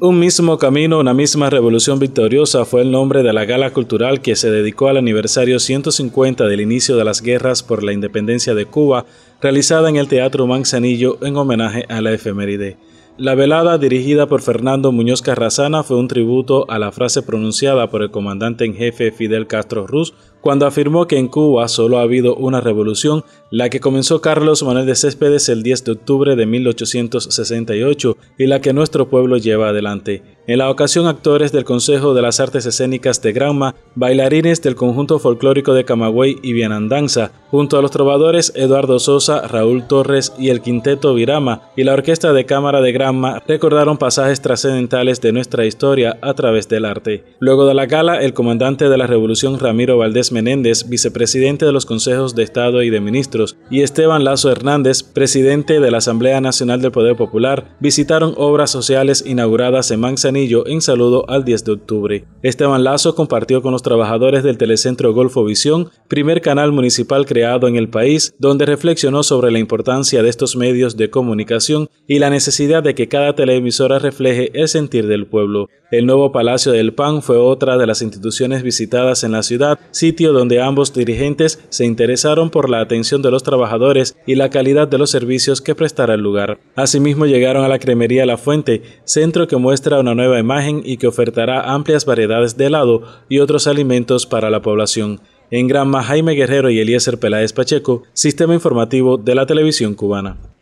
Un mismo camino, una misma revolución victoriosa fue el nombre de la gala cultural que se dedicó al aniversario 150 del inicio de las guerras por la independencia de Cuba, realizada en el Teatro Manzanillo en homenaje a la efeméride. La velada dirigida por Fernando Muñoz Carrazana fue un tributo a la frase pronunciada por el comandante en jefe Fidel Castro Ruz cuando afirmó que en Cuba solo ha habido una revolución, la que comenzó Carlos Manuel de Céspedes el 10 de octubre de 1868 y la que nuestro pueblo lleva adelante. En la ocasión, actores del Consejo de las Artes Escénicas de Granma, bailarines del conjunto folclórico de Camagüey y Bienandanza, junto a los trovadores Eduardo Sosa, Raúl Torres y el quinteto Virama y la Orquesta de Cámara de Granma recordaron pasajes trascendentales de nuestra historia a través del arte. Luego de la gala, el comandante de la Revolución Ramiro Valdés Menéndez, vicepresidente de los Consejos de Estado y de Ministros, y Esteban Lazo Hernández, presidente de la Asamblea Nacional del Poder Popular, visitaron obras sociales inauguradas en Manzanillo en saludo al 10 de octubre. Esteban Lazo compartió con los trabajadores del Telecentro Golfo Visión, primer canal municipal creado en el país, donde reflexionó sobre la importancia de estos medios de comunicación y la necesidad de que cada televisora refleje el sentir del pueblo. El nuevo Palacio del PAN fue otra de las instituciones visitadas en la ciudad, sitio donde ambos dirigentes se interesaron por la atención de los trabajadores y la calidad de los servicios que prestará el lugar. Asimismo llegaron a la cremería La Fuente, centro que muestra una nueva imagen y que ofertará amplias variedades de helado y otros alimentos para la población. En Granma, Jaime Guerrero y Eliezer Peláez Pacheco, Sistema Informativo de la Televisión Cubana.